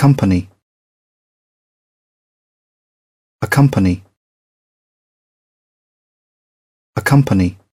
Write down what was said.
accompany accompany accompany